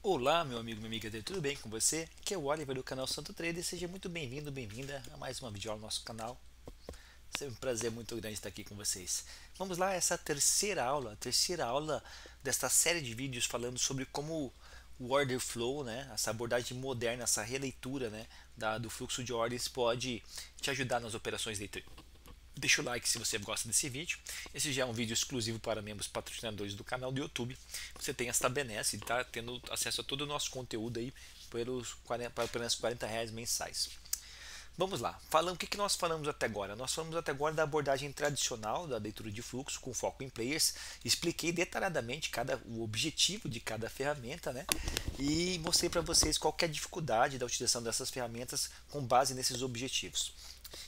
Olá, meu amigo, minha amiga, tudo bem com você? Aqui é o Oliver do canal Santo Trader, seja muito bem-vindo, bem-vinda a mais uma videoaula do nosso canal. É um prazer muito grande estar aqui com vocês. Vamos lá, essa terceira aula, terceira aula desta série de vídeos falando sobre como o order flow, né, essa abordagem moderna, essa releitura né, da, do fluxo de ordens pode te ajudar nas operações de trade. Deixa o like se você gosta desse vídeo. Esse já é um vídeo exclusivo para membros patrocinadores do canal do YouTube. Você tem essa benesse e está tendo acesso a todo o nosso conteúdo aí pelos 40, apenas 40 reais mensais. Vamos lá, falando o que, que nós falamos até agora? Nós falamos até agora da abordagem tradicional da leitura de fluxo com foco em players, expliquei detalhadamente cada, o objetivo de cada ferramenta né? e mostrei para vocês qual é a dificuldade da utilização dessas ferramentas com base nesses objetivos.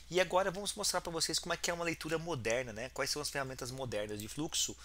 E agora vamos mostrar para vocês como é que é uma leitura moderna, né? Quais são as ferramentas modernas de fluxo.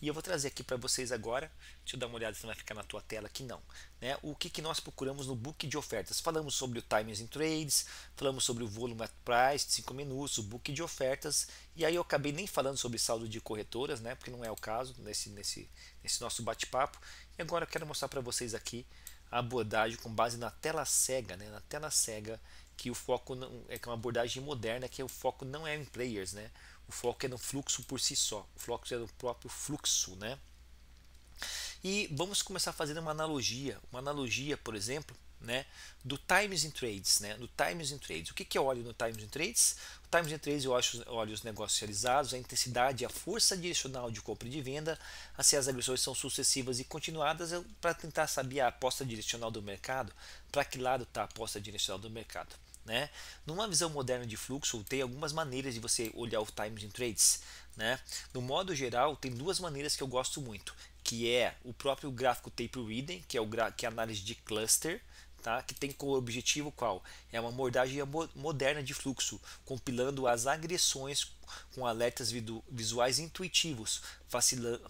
E eu vou trazer aqui para vocês agora, deixa eu dar uma olhada se não vai ficar na tua tela aqui não, né? O que, que nós procuramos no book de ofertas. Falamos sobre o Times in Trades, falamos sobre o Volume at Price 5 minutos, o book de ofertas, e aí eu acabei nem falando sobre saldo de corretoras, né? Porque não é o caso nesse, nesse, nesse nosso bate-papo. E agora eu quero mostrar para vocês aqui a abordagem com base na tela cega, né? Na tela cega que o foco não, é, é uma abordagem moderna que é o foco não é em players, né? O foco é no fluxo por si só, o foco é no próprio fluxo, né? E vamos começar fazendo uma analogia, uma analogia, por exemplo, né, do Times in Trades, né, do Times in Trades. O que, que é eu olho no Times in Trades? O Times in Trades eu olho, olho os negócios realizados, a intensidade, a força direcional de compra e de venda, se assim, as agressões são sucessivas e continuadas, para tentar saber a aposta direcional do mercado, para que lado está a aposta direcional do mercado. Né? Numa visão moderna de fluxo, tem algumas maneiras de você olhar o Times in Trades. Né? No modo geral, tem duas maneiras que eu gosto muito, que é o próprio gráfico Tape Reading, que é, o que é a análise de cluster, tá? que tem como objetivo qual? É uma abordagem moderna de fluxo, compilando as agressões com alertas visuais intuitivos,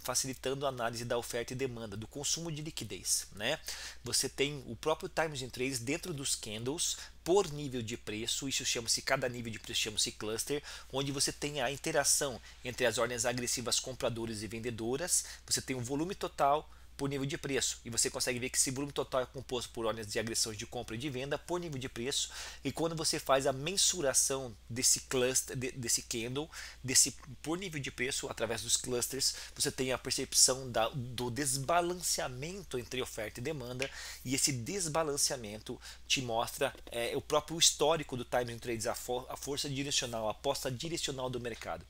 facilitando a análise da oferta e demanda, do consumo de liquidez. Né? Você tem o próprio Times in Trades dentro dos candles por nível de preço, isso chama-se cada nível de preço chama-se cluster, onde você tem a interação entre as ordens agressivas compradoras e vendedoras, você tem o volume total, por nível de preço. E você consegue ver que esse volume total é composto por ordens de agressões de compra e de venda por nível de preço. E quando você faz a mensuração desse cluster, de, desse candle, desse por nível de preço através dos clusters, você tem a percepção da, do desbalanceamento entre oferta e demanda. E esse desbalanceamento te mostra é, o próprio histórico do time trades, a, for, a força direcional, a aposta direcional do mercado.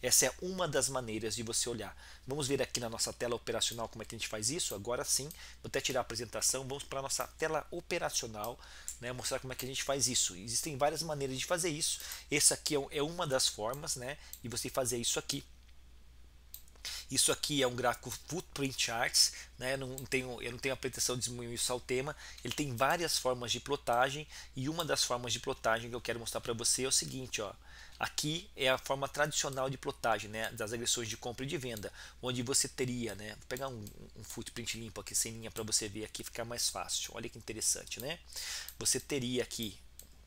Essa é uma das maneiras de você olhar. Vamos ver aqui na nossa tela operacional como é que a gente faz isso. Agora sim, vou até tirar a apresentação, vamos para a nossa tela operacional, né, mostrar como é que a gente faz isso. Existem várias maneiras de fazer isso. Essa aqui é, é uma das formas, né, de você fazer isso aqui. Isso aqui é um gráfico Footprint Charts, né? eu, não tenho, eu não tenho a pretensão de diminuir só o tema. Ele tem várias formas de plotagem e uma das formas de plotagem que eu quero mostrar para você é o seguinte, ó. Aqui é a forma tradicional de plotagem né, das agressões de compra e de venda, onde você teria, né, vou pegar um, um footprint limpo aqui sem linha para você ver aqui ficar mais fácil. Olha que interessante, né? Você teria aqui,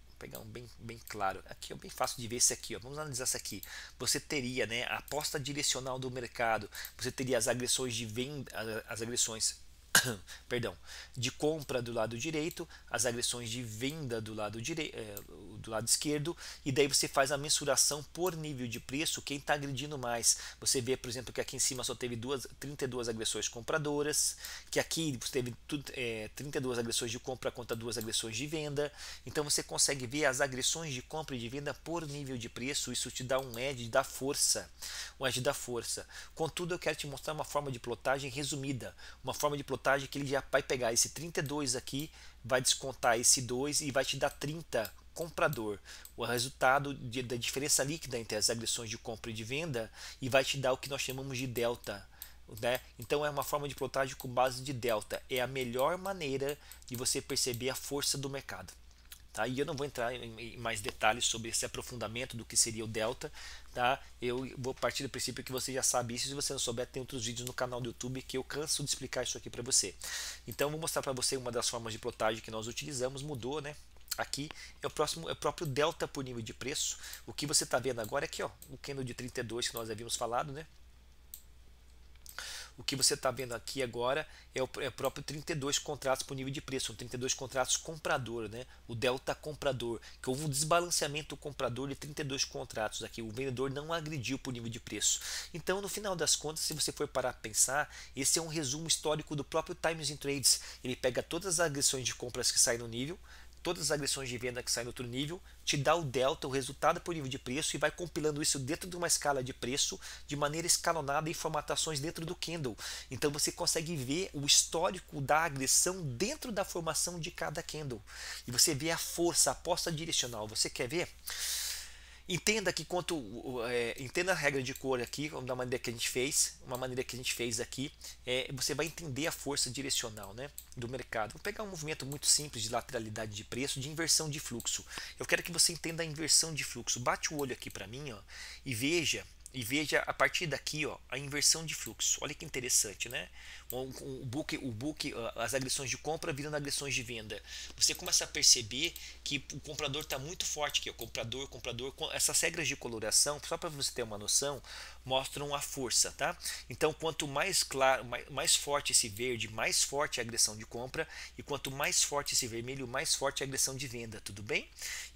vou pegar um bem, bem claro, aqui é bem fácil de ver esse aqui, ó. vamos analisar isso aqui. Você teria né, a aposta direcional do mercado, você teria as agressões de venda, as agressões perdão, de compra do lado direito, as agressões de venda do lado, dire... Eh, do lado esquerdo, e daí você faz a mensuração por nível de preço, quem está agredindo mais. Você vê, por exemplo, que aqui em cima só teve duas, 32 agressões compradoras, que aqui você teve tudo, é, eh, 32 agressões de compra contra duas agressões de venda. Então você consegue ver as agressões de compra e de venda por nível de preço, isso te dá um edge da força, um edge da força. Contudo, eu quero te mostrar uma forma de plotagem resumida, uma forma de plotagem descontagem que ele já vai pegar esse 32 aqui, vai descontar esse 2 e vai te dar 30 comprador. O resultado de, da diferença líquida entre as agressões de compra e de venda e vai te dar o que nós chamamos de delta. Né? Então é uma forma de plotagem com base de delta. É a melhor maneira de você perceber a força do mercado. Tá? E eu não vou entrar em mais detalhes sobre esse aprofundamento do que seria o delta. Tá? Eu vou partir do princípio que você já sabe isso. Se você não souber, tem outros vídeos no canal do YouTube que eu canso de explicar isso aqui para você. Então, vou mostrar para você uma das formas de plotagem que nós utilizamos. Mudou, né? Aqui é o, próximo, é o próprio delta por nível de preço. O que você está vendo agora é aqui, ó, o candle de 32 que nós havíamos falado, né? O que você está vendo aqui agora é o, é próprio 32 contratos por nível de preço, são 32 contratos comprador, né? o delta comprador, que houve um desbalanceamento comprador de 32 contratos aqui, o vendedor não agrediu por nível de preço. Então, no final das contas, se você for parar a pensar, esse é um resumo histórico do próprio Times in Trades. Ele pega todas as agressões de compras que saem no nível, todas as agressões de venda que saem no outro nível, te dá o delta, o resultado por nível de preço e vai compilando isso dentro de uma escala de preço de maneira escalonada em formatações dentro do candle. Então você consegue ver o histórico da agressão dentro da formação de cada candle. E você vê a força, a aposta direcional. Você quer ver? Entenda que quanto é, entenda a regra de cor aqui, da maneira que a gente fez, uma maneira que a gente fez aqui, é, você vai entender a força direcional, né, do mercado. Vou pegar um movimento muito simples de lateralidade de preço, de inversão de fluxo. Eu quero que você entenda a inversão de fluxo. Bate o olho aqui para mim, ó, e veja e veja a partir daqui ó, a inversão de fluxo. Olha que interessante, né? um, um, o book, o book, ah, as agressões de compra virando agressões de venda. Você começa a perceber que o comprador está muito forte aqui, é o comprador, comprador, essas regras de coloração, só para você ter uma noção, mostram a força, tá? Então, quanto mais claro, mais, mais forte esse verde, mais forte a agressão de compra, e quanto mais forte esse vermelho, mais forte a agressão de venda, tudo bem?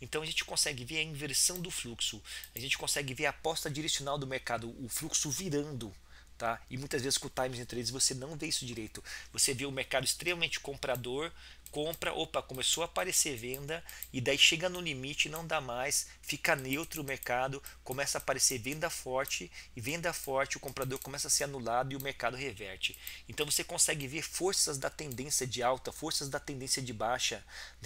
Então, a gente consegue ver a inversão do fluxo, a gente consegue ver a aposta direcional do mercado, o fluxo virando, Tá? E muitas vezes com o times and você não vê isso direito. Você vê o mercado extremamente comprador, compra, opa, começou a aparecer venda e daí chega no limite, não dá mais, fica neutro o mercado, começa a aparecer venda forte e venda forte, o comprador começa a ser anulado e o mercado reverte. Então você consegue ver forças da tendência de alta, forças da tendência de baixa,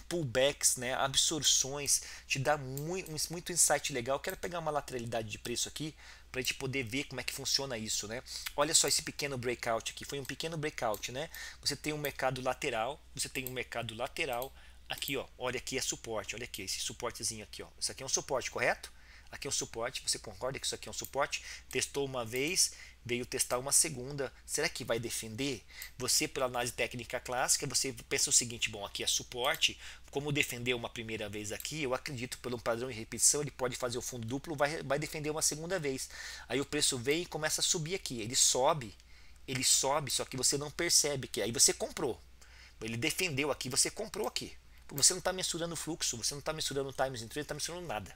pullbacks, né, absorções, te dá muito, muito insight legal. quero pegar uma lateralidade de preço aqui para a gente poder ver como é que funciona isso, né? Olha só esse pequeno breakout aqui, foi um pequeno breakout, né? Você tem um mercado lateral, você tem um mercado lateral aqui, ó. Olha aqui é suporte, olha aqui esse suportezinho aqui, ó. Isso aqui é um suporte, correto? Aqui é um suporte, você concorda que isso aqui é um suporte? Testou uma vez veio testar uma segunda, será que vai defender? Você, pela análise técnica clássica, você pensa o seguinte, bom, aqui é suporte, como defender uma primeira vez aqui, eu acredito pelo padrão de repetição, ele pode fazer o fundo duplo, vai, vai defender uma segunda vez. Aí o preço vem e começa a subir aqui, ele sobe, ele sobe, só que você não percebe que aí você comprou. Ele defendeu aqui, você comprou aqui. Você não está mensurando o fluxo, você não está mensurando o time entry, não está mensurando nada.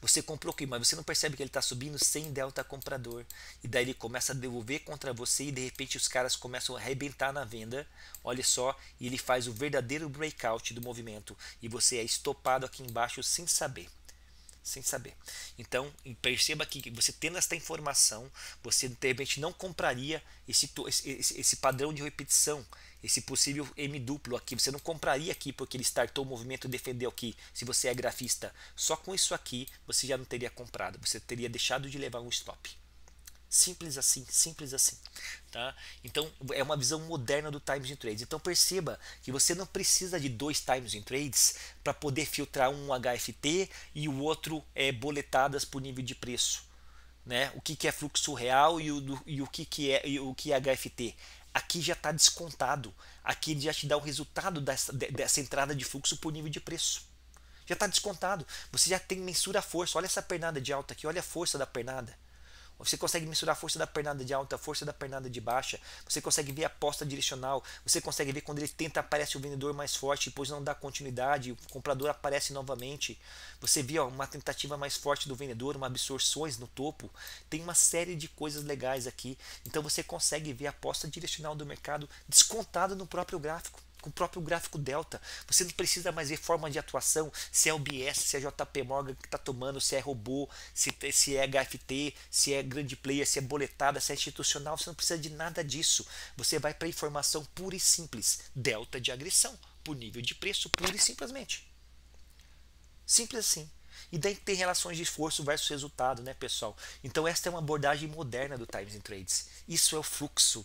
Você comprou aqui, mas você não percebe que ele está subindo sem delta comprador. E daí ele começa a devolver contra você e de repente os caras começam a arrebentar na venda. Olha só, e ele faz o verdadeiro breakout do movimento. E você é estopado aqui embaixo sem saber. Sem saber. Então, perceba que você tendo esta informação, você de repente não compraria esse, esse, esse padrão de repetição esse possível M duplo aqui. Você não compraria aqui porque ele startou o movimento e defendeu aqui. Se você é grafista, só com isso aqui você já não teria comprado. Você teria deixado de levar um stop. Simples assim, simples assim. Tá? Então é uma visão moderna do times in trades. Então perceba que você não precisa de dois times in trades para poder filtrar um HFT e o outro é boletadas por nível de preço. Né? O que, que é fluxo real e o, do, e o que, que é o que é HFT? aqui já está descontado, aqui ele já te dá o resultado dessa, dessa entrada de fluxo por nível de preço. Já está descontado, você já tem mensura a força, olha essa pernada de alta aqui, olha a força da pernada. Você consegue mensurar a força da pernada de alta, a força da pernada de baixa. Você consegue ver a aposta direcional. Você consegue ver quando ele tenta, aparece o vendedor mais forte, depois não dá continuidade, o comprador aparece novamente. Você vê ó, uma tentativa mais forte do vendedor, uma absorções no topo. Tem uma série de coisas legais aqui. Então você consegue ver a aposta direcional do mercado descontada no próprio gráfico com o próprio gráfico delta. Você não precisa mais ver forma de atuação, se é o BS, se é JP Morgan que está tomando, se é robô, se, se é HFT, se é grande player, se é boletada, se é institucional. Você não precisa de nada disso. Você vai para informação pura e simples, delta de agressão, por nível de preço, pura e simplesmente. Simples assim. E daí tem relações de esforço versus resultado, né, pessoal? Então esta é uma abordagem moderna do Times and Trades. Isso é o fluxo.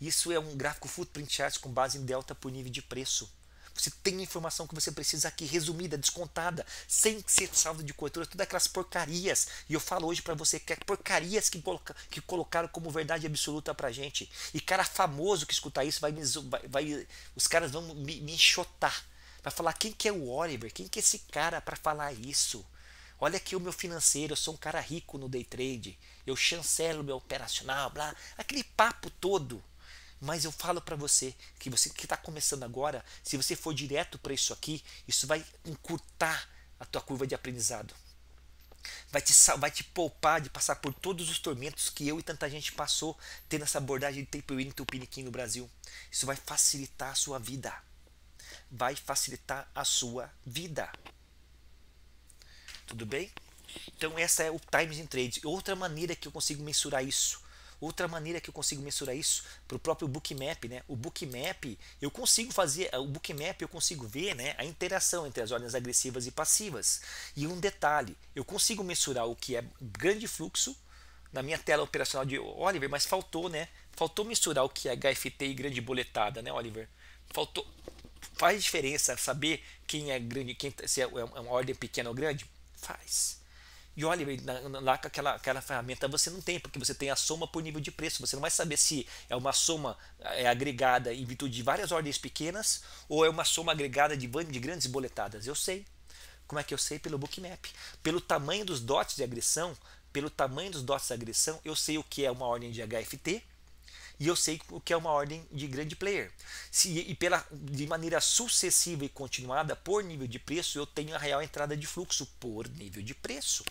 Isso é um gráfico footprint charts com base em delta por nível de preço. Você tem a informação que você precisa aqui, resumida, descontada, sem ser saldo de cobertura, todas aquelas porcarias. E eu falo hoje para você que é porcarias que, coloca, que colocaram como verdade absoluta pra gente. E cara famoso que escutar isso vai me. Vai, vai, os caras vão me, me enxotar. Vai falar quem que é o Oliver, quem que é esse cara para falar isso? Olha aqui o meu financeiro, eu sou um cara rico no day trade, eu chancelo meu operacional, blá, aquele papo todo. Mas eu falo para você que você que está começando agora, se você for direto para isso aqui, isso vai encurtar a tua curva de aprendizado. Vai te, vai te poupar de passar por todos os tormentos que eu e tanta gente passou tendo essa abordagem de tempo e tupiniquim no Brasil. Isso vai facilitar a sua vida. Vai facilitar a sua vida. Tudo bem? Então essa é o times in trades. Outra maneira que eu consigo mensurar isso. Outra maneira que eu consigo mensurar isso para o próprio bookmap, né? O bookmap, eu consigo fazer, o bookmap eu consigo ver, né, a interação entre as ordens agressivas e passivas. E um detalhe, eu consigo mensurar o que é grande fluxo na minha tela operacional de Oliver, mas faltou, né? Faltou misturar o que é HFT e grande boletada, né, Oliver? Faltou faz diferença saber quem é grande, quem tá, se é, é uma ordem pequena ou grande. Faz. E olha, lá com aquela, aquela ferramenta você não tem, porque você tem a soma por nível de preço. Você não vai saber se é uma soma é, agregada em virtude de várias ordens pequenas ou é uma soma agregada de, de grandes boletadas. Eu sei. Como é que eu sei? Pelo bookmap. Pelo tamanho dos dots de agressão, pelo tamanho dos dots de agressão, eu sei o que é uma ordem de HFT, e eu sei o que é uma ordem de grande player. Se, e pela, de maneira sucessiva e continuada, por nível de preço, eu tenho a real entrada de fluxo por nível de preço.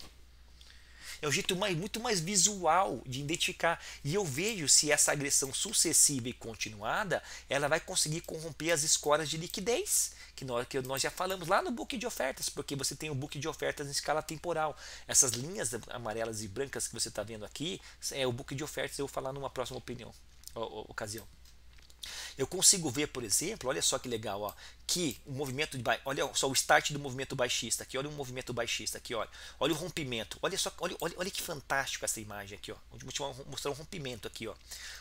É um jeito mais, muito mais visual de identificar. E eu vejo se essa agressão sucessiva e continuada, ela vai conseguir corromper as escoras de liquidez, que nós, que nós já falamos lá no book de ofertas, porque você tem o book de ofertas em escala temporal. Essas linhas amarelas e brancas que você está vendo aqui, é o book de ofertas, eu vou falar numa próxima opinião ocasião. Eu consigo ver, por exemplo, olha só que legal, ó, que o movimento de olha só o start do movimento baixista aqui, olha o movimento baixista aqui, olha, olha o rompimento, olha só, olha, olha, olha que fantástico essa imagem aqui, ó, vou mostrar um rompimento aqui, ó,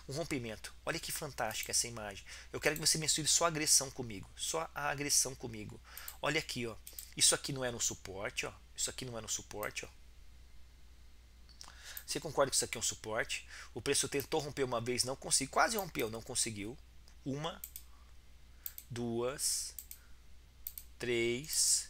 um rompimento, olha que fantástica essa imagem. Eu quero que você mensure só a agressão comigo, só a agressão comigo. Olha aqui, ó, isso aqui não é no suporte, ó, isso aqui não é no suporte, ó, você concorda que isso aqui é um suporte? O preço tentou romper uma vez, não conseguiu. Quase rompeu, não conseguiu. Uma, duas, três,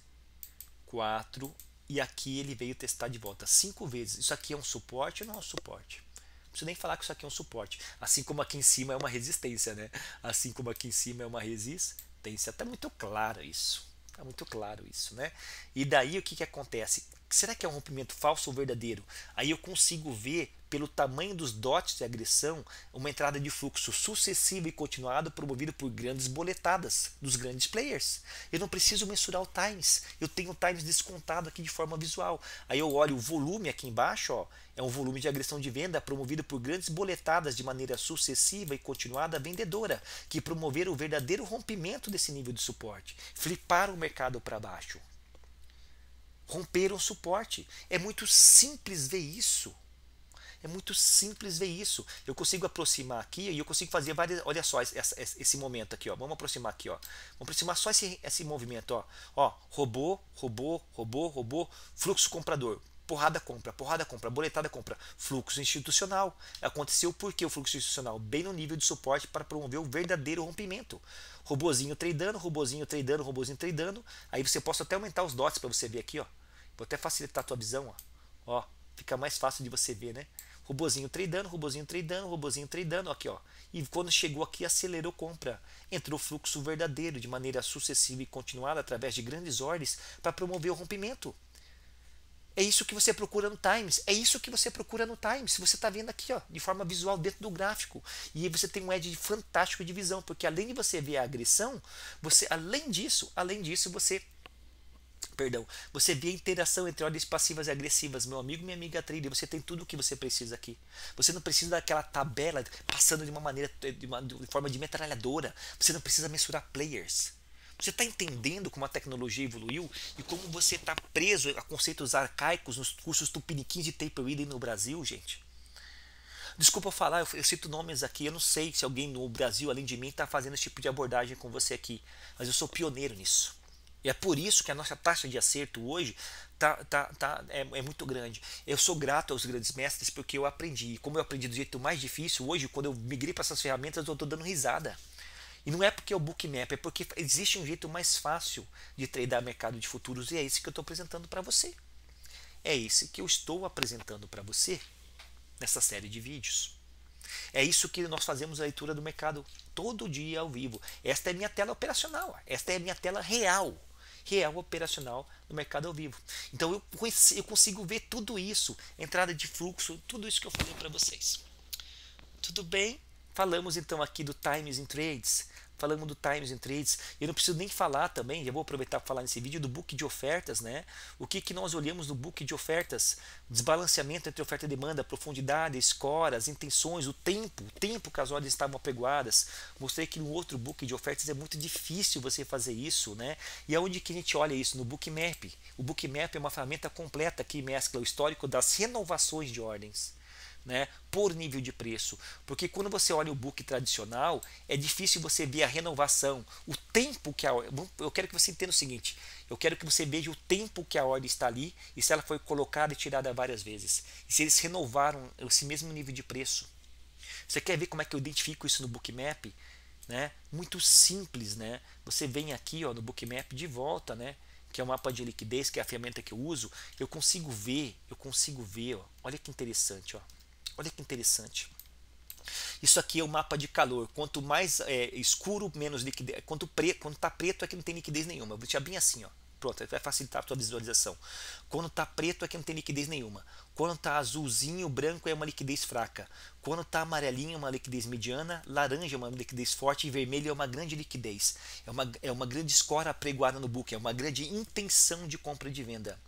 quatro. E aqui ele veio testar de volta cinco vezes. Isso aqui é um suporte ou não é um suporte? Não preciso nem falar que isso aqui é um suporte. Assim como aqui em cima é uma resistência, né? Assim como aqui em cima é uma resistência. Está muito claro isso. Está muito claro isso, né? E daí o que, que acontece? será que é um rompimento falso ou verdadeiro? Aí eu consigo ver, pelo tamanho dos dotes de agressão, uma entrada de fluxo sucessiva e continuada promovida por grandes boletadas dos grandes players. Eu não preciso mensurar o times, eu tenho o times descontado aqui de forma visual. Aí eu olho o volume aqui embaixo, ó, é um volume de agressão de venda promovido por grandes boletadas de maneira sucessiva e continuada vendedora, que promoveram o verdadeiro rompimento desse nível de suporte, fliparam o mercado para baixo romperam o suporte. É muito simples ver isso. É muito simples ver isso. Eu consigo aproximar aqui e eu consigo fazer várias. Olha só esse, esse, esse momento aqui, ó. Vamos aproximar aqui, ó. Vamos aproximar só esse, esse movimento, ó. Ó, robô, robô, robô, robô, fluxo comprador. Porrada compra, porrada compra, boletada compra. Fluxo institucional. Aconteceu porque o fluxo institucional bem no nível de suporte para promover o verdadeiro rompimento. Robozinho tradando, robozinho tradando, robozinho tradando. Aí você pode até aumentar os dots para você ver aqui, ó. Vou até facilitar a tua visão, ó. ó. Fica mais fácil de você ver, né? Robozinho tradando, robozinho tradando, robozinho tradando, aqui, ó. E quando chegou aqui, acelerou compra. Entrou fluxo verdadeiro de maneira sucessiva e continuada através de grandes ordens para promover o rompimento. É isso que você procura no Times. É isso que você procura no Times. Você está vendo aqui, ó, de forma visual dentro do gráfico. E você tem um edge fantástico de visão, porque além de você ver a agressão, você, além disso, além disso, você Perdão. Você vê a interação entre ordens passivas e agressivas, meu amigo, minha amiga trilha. Você tem tudo o que você precisa aqui. Você não precisa daquela tabela passando de uma maneira, de, uma, de forma de metralhadora. Você não precisa mensurar players. Você está entendendo como a tecnologia evoluiu e como você está preso a conceitos arcaicos nos cursos tupiniquins de tape reading no Brasil, gente? Desculpa falar, eu, eu cito nomes aqui, eu não sei se alguém no Brasil, além de mim, está fazendo esse tipo de abordagem com você aqui, mas eu sou pioneiro nisso. E é por isso que a nossa taxa de acerto hoje tá, tá, tá, é, é, muito grande. Eu sou grato aos grandes mestres porque eu aprendi. E como eu aprendi do jeito mais difícil, hoje, quando eu migrei para essas ferramentas, eu estou dando risada. E não é porque é o bookmap, é porque existe um jeito mais fácil de treinar mercado de futuros e é esse que eu estou apresentando para você. É esse que eu estou apresentando para você nessa série de vídeos. É isso que nós fazemos a leitura do mercado todo dia ao vivo. Esta é minha tela operacional, esta é minha tela real que é o operacional no mercado ao vivo. Então eu, conheci, eu consigo ver tudo isso, entrada de fluxo, tudo isso que eu falei para vocês. Tudo bem? Falamos então aqui do Times in Trades, falamos do Times and Trades, eu não preciso nem falar também, já vou aproveitar para falar nesse vídeo do book de ofertas, né? O que, que nós olhamos no book de ofertas? Desbalanceamento entre oferta e demanda, profundidade, score, as intenções, o tempo, o tempo que as ordens estavam apegoadas. Mostrei que no outro book de ofertas é muito difícil você fazer isso, né? E aonde que a gente olha isso? No Bookmap. O Bookmap é uma ferramenta completa que mescla o histórico das renovações de ordens né, por nível de preço. Porque quando você olha o book tradicional, é difícil você ver a renovação, o tempo que a Eu quero que você entenda o seguinte: eu quero que você veja o tempo que a ordem está ali e se ela foi colocada e tirada várias vezes. E se eles renovaram esse mesmo nível de preço. Você quer ver como é que eu identifico isso no bookmap? Né? Muito simples, né? Você vem aqui ó, no bookmap de volta, né? que é o mapa de liquidez, que é a ferramenta que eu uso, eu consigo ver, eu consigo ver, ó, olha que interessante, ó. Olha que interessante. Isso aqui é o mapa de calor. Quanto mais é, escuro, menos liquidez. Quanto tá preto, é quando está preto, aqui não tem liquidez nenhuma. vou te abrir assim, ó. Pronto, vai é facilitar a sua visualização. Quando está preto, aqui é não tem liquidez nenhuma. Quando está azulzinho, branco é uma liquidez fraca. Quando está amarelinho, é uma liquidez mediana. Laranja é uma liquidez forte. E vermelho é uma grande liquidez. É uma, é uma grande escora apregoada no book. É uma grande intenção de compra e de venda.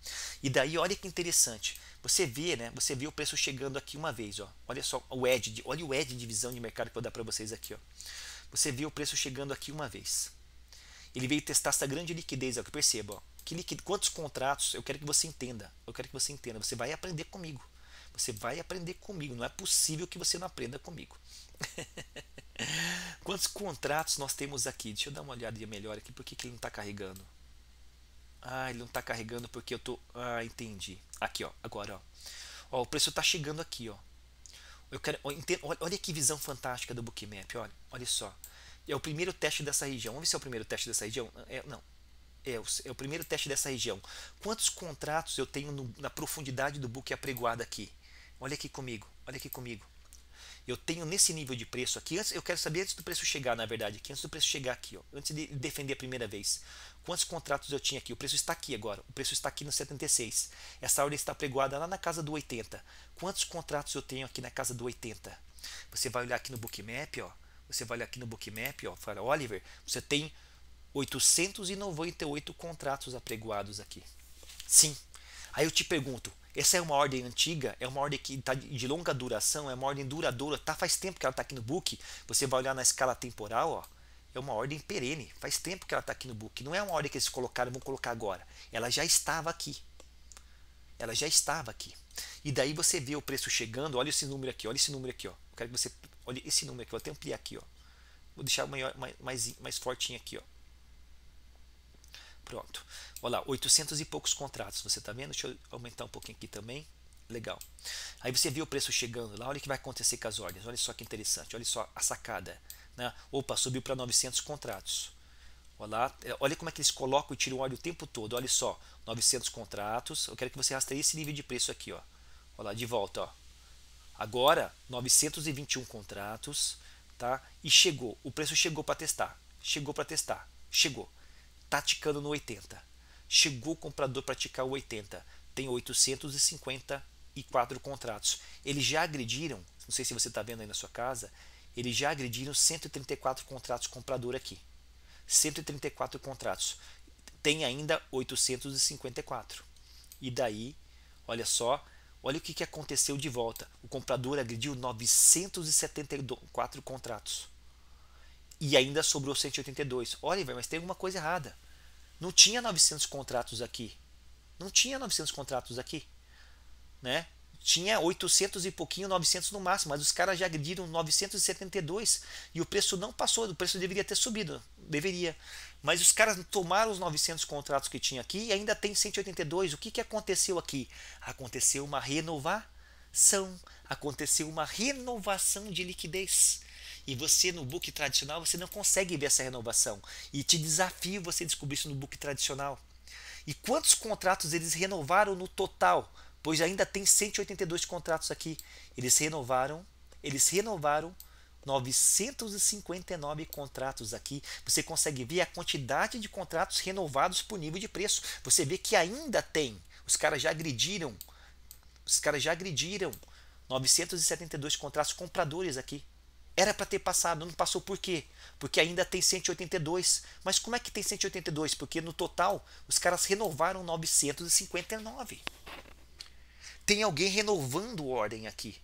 E daí, olha que interessante você vê, né? Você vê o preço chegando aqui uma vez, ó. Olha só o edge, olha o edge de visão de mercado que eu vou dar para vocês aqui, ó. Você vê o preço chegando aqui uma vez. Ele veio testar essa grande liquidez, ó, é que perceba, ó. Que liquid, quantos contratos? Eu quero que você entenda. Eu quero que você entenda. Você vai aprender comigo. Você vai aprender comigo. Não é possível que você não aprenda comigo. quantos contratos nós temos aqui? Deixa eu dar uma olhada melhor aqui. porque que ele não está carregando? Ah, ele não está carregando porque eu tô. Ah, entendi. Aqui, ó, agora, ó. ó o preço está chegando aqui, ó. Eu quero, ó, olha, olha que visão fantástica do Bookmap, olha, olha só. É o primeiro teste dessa região. Vamos ver se é o primeiro teste dessa região. É, não. É o, é o primeiro teste dessa região. Quantos contratos eu tenho no, na profundidade do book apregoado aqui? Olha aqui comigo, olha aqui comigo eu tenho nesse nível de preço aqui, antes, eu quero saber antes do preço chegar, na verdade, aqui, antes do preço chegar aqui, ó, antes de defender a primeira vez, quantos contratos eu tinha aqui? O preço está aqui agora, o preço está aqui no 76. Essa ordem está pregoada lá na casa do 80. Quantos contratos eu tenho aqui na casa do 80? Você vai olhar aqui no bookmap, ó, você vai olhar aqui no bookmap, ó, para Oliver, você tem 898 contratos apregoados aqui. Sim. Aí eu te pergunto, essa é uma ordem antiga, é uma ordem que está de longa duração, é uma ordem duradoura, tá, faz tempo que ela está aqui no book. Você vai olhar na escala temporal, ó, é uma ordem perene, faz tempo que ela está aqui no book. Não é uma ordem que eles colocaram, vão colocar agora. Ela já estava aqui. Ela já estava aqui. E daí você vê o preço chegando, olha esse número aqui, olha esse número aqui. Ó. Eu quero que você olhe esse número aqui, vou até ampliar aqui. Ó. Vou deixar maior, mais, mais, mais fortinho aqui. Ó. Pronto. Olha lá, 800 e poucos contratos, você está vendo? Deixa eu aumentar um pouquinho aqui também. Legal. Aí você viu o preço chegando lá, olha o que vai acontecer com as ordens. Olha só que interessante, olha só a sacada. Né? Opa, subiu para 900 contratos. Olha lá, é, olha como é que eles colocam e tiram óleo o tempo todo. Olha só, 900 contratos. Eu quero que você rastreie esse nível de preço aqui, ó. Olha lá, de volta, ó. Agora, 921 contratos, tá? E chegou, o preço chegou para testar. Chegou para testar. Chegou taticando no 80. Chegou o comprador para ticar o 80. Tem 854 contratos. Eles já agrediram, não sei se você está vendo aí na sua casa, eles já agrediram 134 contratos comprador aqui. 134 contratos. Tem ainda 854. E daí, olha só, olha o que, que aconteceu de volta. O comprador agrediu 974 contratos. E ainda sobrou 182. Olha, mas tem alguma coisa errada. Não tinha 900 contratos aqui. Não tinha 900 contratos aqui. Né? Tinha 800 e pouquinho, 900 no máximo, mas os caras já agrediram 972 e o preço não passou, o preço deveria ter subido, deveria. Mas os caras tomaram os 900 contratos que tinha aqui e ainda tem 182. O que, que aconteceu aqui? Aconteceu uma renovação, aconteceu uma renovação de liquidez. E você no book tradicional você não consegue ver essa renovação. E te desafio você descobrir isso no book tradicional. E quantos contratos eles renovaram no total? Pois ainda tem 182 contratos aqui. Eles renovaram, eles renovaram 959 contratos aqui. Você consegue ver a quantidade de contratos renovados por nível de preço. Você vê que ainda tem. Os caras já agrediram. Os caras já agrediram 972 contratos compradores aqui. Era para ter passado, não passou por quê? Porque ainda tem 182. Mas como é que tem 182? Porque no total os caras renovaram 959. Tem alguém renovando ordem aqui.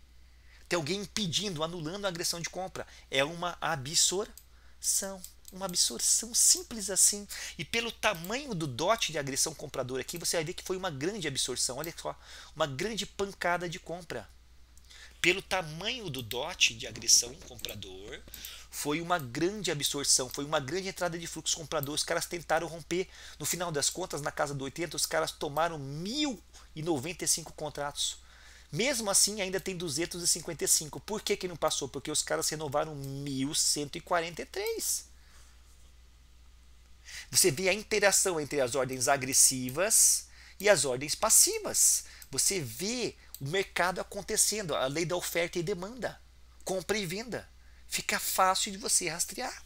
Tem alguém impedindo, anulando a agressão de compra. É uma absorção uma absorção simples assim. E pelo tamanho do dote de agressão compradora aqui, você vai ver que foi uma grande absorção. Olha só, uma grande pancada de compra pelo tamanho do dote de agressão comprador, foi uma grande absorção, foi uma grande entrada de fluxo comprador. Os caras tentaram romper. No final das contas, na casa do 80, os caras tomaram 1.095 contratos. Mesmo assim, ainda tem 255. Por que, que não passou? Porque os caras renovaram 1.143. Você vê a interação entre as ordens agressivas e as ordens passivas. Você vê o mercado acontecendo, a lei da oferta e demanda, compra e venda. Fica fácil de você rastrear.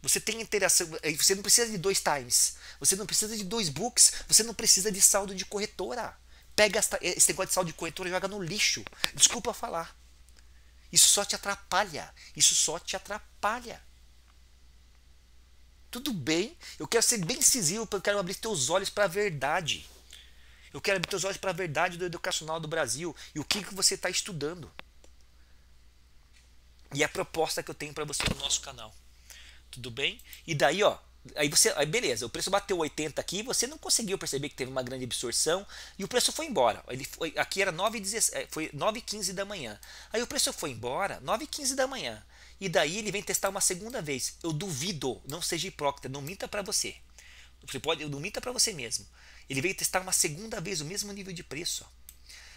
Você tem interação, eh, você não precisa de dois times, você não precisa de dois books, você não precisa de saldo de corretora. Pega eh, esse negócio de saldo de corretora e joga no lixo. Desculpa falar. Isso só te atrapalha. Isso só te atrapalha. Tudo bem, eu quero ser bem incisivo, porque eu quero abrir teus olhos para a verdade. Eu quero abrir teus olhos para a verdade do educacional do Brasil e o que, que você está estudando. E a proposta que eu tenho para você no nosso canal. Tudo bem? E daí, ó, aí você, aí beleza, o preço bateu 80 aqui, você não conseguiu perceber que teve uma grande absorção e o preço foi embora. Ele foi, aqui era 9 eh, foi 9:15 da manhã. Aí o preço foi embora 9:15 da manhã. E daí ele vem testar uma segunda vez. Eu duvido, não seja hipócrita, não minta para você. Você pode, não minta para você mesmo. Ele veio testar uma segunda vez o mesmo nível de preço.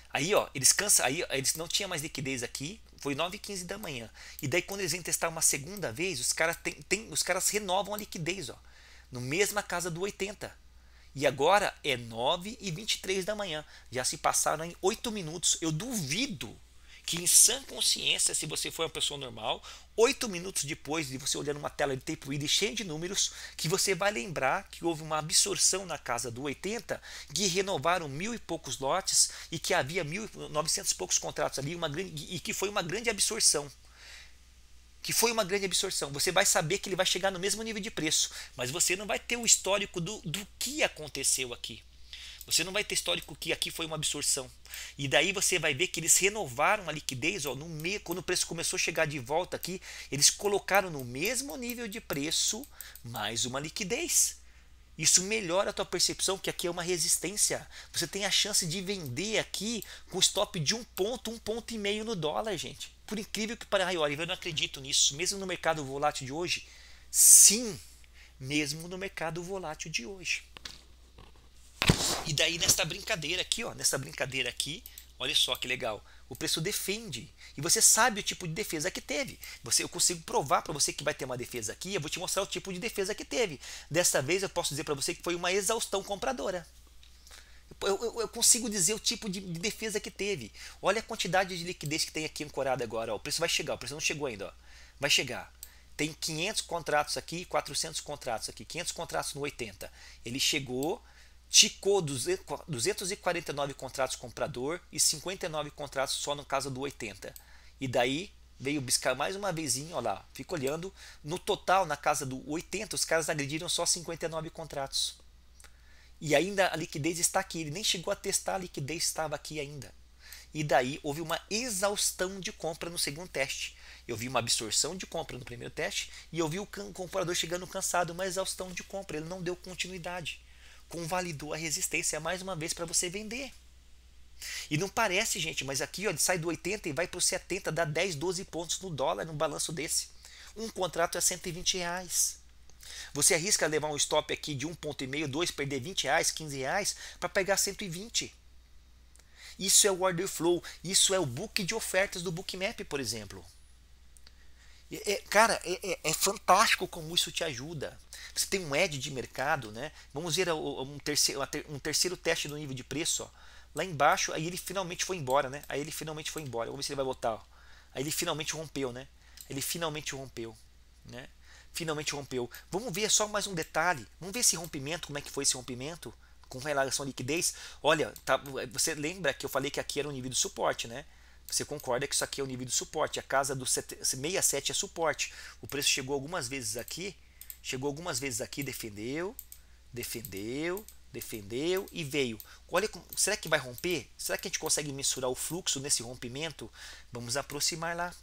Aí, ó, eles cansa, aí eles não tinha mais liquidez aqui, foi 9h15 da manhã. E daí quando eles vêm testar uma segunda vez, os caras tem, tem, os caras renovam a liquidez, ó, no mesma casa do 80. E agora é 9 h 23 da manhã. Já se passaram em 8 minutos. Eu duvido que em sã consciência, se você for uma pessoa normal, oito minutos depois de você olhar uma tela de tempo e cheia de números, que você vai lembrar que houve uma absorção na casa do 80, que renovaram mil e poucos lotes e que havia mil, novecentos e poucos contratos ali, uma grande, e que foi uma grande absorção que foi uma grande absorção. Você vai saber que ele vai chegar no mesmo nível de preço, mas você não vai ter o histórico do, do que aconteceu aqui. Você não vai ter histórico que aqui foi uma absorção. E daí você vai ver que eles renovaram a liquidez ó, no meio, quando o preço começou a chegar de volta aqui, eles colocaram no mesmo nível de preço mais uma liquidez. Isso melhora a tua percepção que aqui é uma resistência. Você tem a chance de vender aqui com stop de um ponto, um ponto e meio no dólar, gente. Por incrível que pareça, olha, eu não acredito nisso. Mesmo no mercado volátil de hoje, sim, mesmo no mercado volátil de hoje. E daí nesta brincadeira aqui, ó, nessa brincadeira aqui, olha só que legal. O preço defende. E você sabe o tipo de defesa que teve. Você, eu consigo provar para você que vai ter uma defesa aqui. Eu vou te mostrar o tipo de defesa que teve. Desta vez eu posso dizer para você que foi uma exaustão compradora. Eu, eu, eu, consigo dizer o tipo de, defesa que teve. Olha a quantidade de liquidez que tem aqui ancorada agora. Ó. O preço vai chegar. O preço não chegou ainda. Ó. Vai chegar. Tem 500 contratos aqui, 400 contratos aqui, 500 contratos no 80. Ele chegou Ticou 249 contratos comprador e 59 contratos só no caso do 80. E daí veio buscar mais uma vez, olha lá, fica olhando. No total, na casa do 80, os caras agrediram só 59 contratos. E ainda a liquidez está aqui, ele nem chegou a testar, a liquidez estava aqui ainda. E daí houve uma exaustão de compra no segundo teste. Eu vi uma absorção de compra no primeiro teste e eu vi o comprador chegando cansado, uma exaustão de compra, ele não deu continuidade convalidou a resistência mais uma vez para você vender. E não parece, gente, mas aqui ó, ele sai do 80 e vai para o 70, dá 10, 12 pontos no dólar num balanço desse. Um contrato é 120 reais. Você arrisca levar um stop aqui de 1,5, 2, perder 20 reais, 15 reais para pegar 120. Isso é o order flow, isso é o book de ofertas do Bookmap, por exemplo. É, cara, é, é, é, fantástico como isso te ajuda. Você tem um ED de mercado, né? Vamos ver um terceiro, um terceiro teste do nível de preço, ó. Lá embaixo, aí ele finalmente foi embora, né? Aí ele finalmente foi embora. Vamos ver se ele vai botar, ó. Aí ele finalmente rompeu, né? Ele finalmente rompeu, né? Finalmente rompeu. Vamos ver só mais um detalhe. Vamos ver esse rompimento, como é que foi esse rompimento com relação à liquidez. Olha, tá, você lembra que eu falei que aqui era um nível de suporte, né? Você concorda que isso aqui é o nível de suporte. A casa do 67 é suporte. O preço chegou algumas vezes aqui, chegou algumas vezes aqui, defendeu, defendeu, defendeu e veio. Olha, será que vai romper? Será que a gente consegue mensurar o fluxo nesse rompimento? Vamos aproximar lá.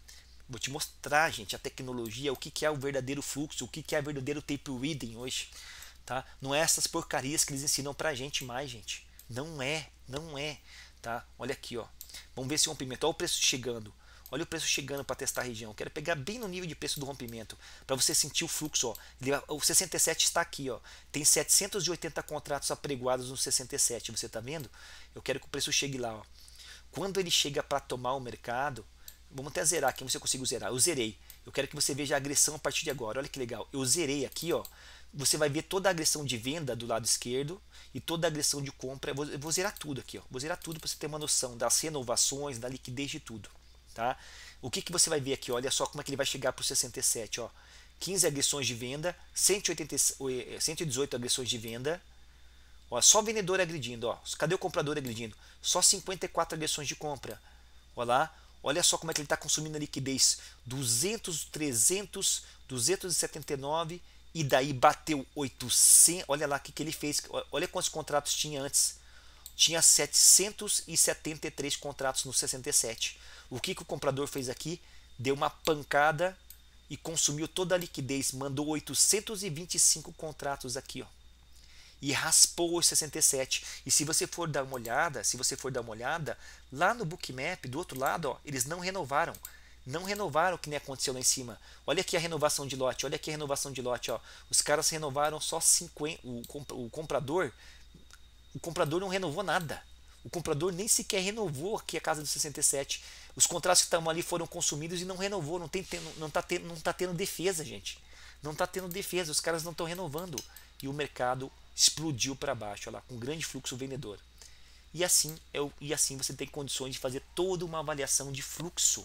Vou te mostrar, gente, a tecnologia, o que, que é o verdadeiro fluxo, o que, que é o verdadeiro tape reading hoje. Tá? Não é essas porcarias que eles ensinam pra gente mais, gente. Não é, não é. Tá? Olha aqui, ó. Vamos ver se o rompimento. Olha o preço chegando. Olha o preço chegando para testar a região. Eu quero pegar bem no nível de preço do rompimento para você sentir o fluxo. Ó. O 67 está aqui. Ó. Tem 780 contratos apregoados no 67. Você está vendo? Eu quero que o preço chegue lá. Ó. Quando ele chega para tomar o mercado, vamos até zerar aqui, se eu consigo zerar. Eu zerei. Eu quero que você veja a agressão a partir de agora. Olha que legal. Eu zerei aqui, ó você vai ver toda a agressão de venda do lado esquerdo e toda a agressão de compra. Eu vou, eu vou zerar tudo aqui, ó. vou zerar tudo para você ter uma noção das renovações, da liquidez de tudo. Tá? O que, que você vai ver aqui? Olha só como é que ele vai chegar para o 67. Ó. 15 agressões de venda, 180, 118 é, agressões de venda. Ó, só vendedor agredindo. Ó. Cadê o comprador agredindo? Só 54 agressões de compra. Olha lá. Olha só como é que ele está consumindo a liquidez. 200, 300, 279 e daí bateu 800. Olha lá o que, que ele fez. Olha quantos contratos tinha antes. Tinha 773 contratos no 67. O que, que o comprador fez aqui? Deu uma pancada e consumiu toda a liquidez. Mandou 825 contratos aqui, ó. E raspou os 67. E se você for dar uma olhada, se você for dar uma olhada, lá no bookmap do outro lado, ó, eles não renovaram não renovaram que nem aconteceu lá em cima. Olha aqui a renovação de lote, olha aqui a renovação de lote. Ó. Os caras renovaram só 50. O, comp, o comprador. O comprador não renovou nada. O comprador nem sequer renovou aqui a casa dos 67. Os contratos que estavam ali foram consumidos e não renovou. Não está não tá tendo, não tá tendo defesa, gente. Não está tendo defesa. Os caras não estão renovando. E o mercado explodiu para baixo, olha lá, com grande fluxo vendedor. E assim, é, e assim você tem condições de fazer toda uma avaliação de fluxo.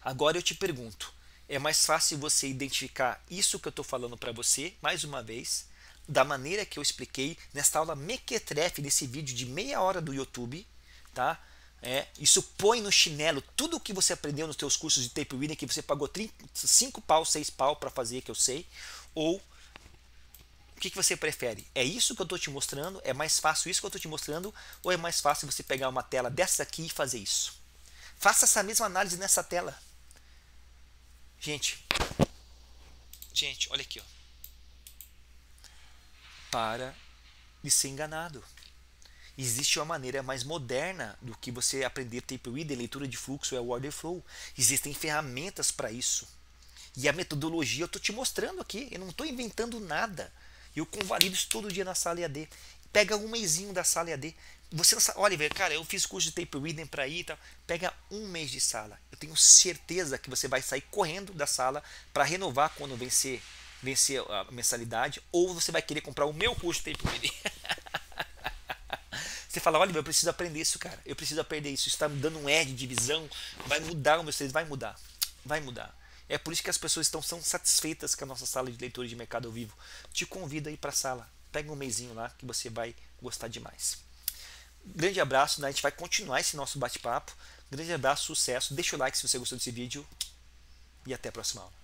Agora eu te pergunto, é mais fácil você identificar isso que eu estou falando para você, mais uma vez, da maneira que eu expliquei nesta aula mequetrefe desse vídeo de meia hora do YouTube, tá? É, isso põe no chinelo tudo o que você aprendeu nos seus cursos de tape reading que você pagou 5 pau, 6 pau para fazer, que eu sei, ou o que, que você prefere? É isso que eu estou te mostrando? É mais fácil isso que eu estou te mostrando? Ou é mais fácil você pegar uma tela dessa aqui e fazer isso? Faça essa mesma análise nessa tela. Gente, gente, olha aqui, ó. Para de ser enganado. Existe uma maneira mais moderna do que você aprender de leitura de fluxo, é o order flow. Existem ferramentas para isso. E a metodologia eu estou te mostrando aqui. Eu não estou inventando nada. Eu convalido isso todo dia na sala EAD. Pega um mêsinho da sala EAD. Você não sabe, Oliver, cara, eu fiz curso de tape reading para ir e tal. Pega um mês de sala. Eu tenho certeza que você vai sair correndo da sala para renovar quando vencer vencer a mensalidade ou você vai querer comprar o meu curso de tape reading. Você fala, olha, eu preciso aprender isso, cara. Eu preciso aprender isso. Está me dando um edge de visão. Vai mudar o meu serviço, vai mudar. Vai mudar. É por isso que as pessoas estão são satisfeitas com a nossa sala de leitores de mercado ao vivo. Te convido a ir para a sala. Pega um mêsinho lá que você vai gostar demais. Grande abraço, né? a gente vai continuar esse nosso bate-papo. Grande abraço, sucesso. Deixa o like se você gostou desse vídeo e até a próxima aula.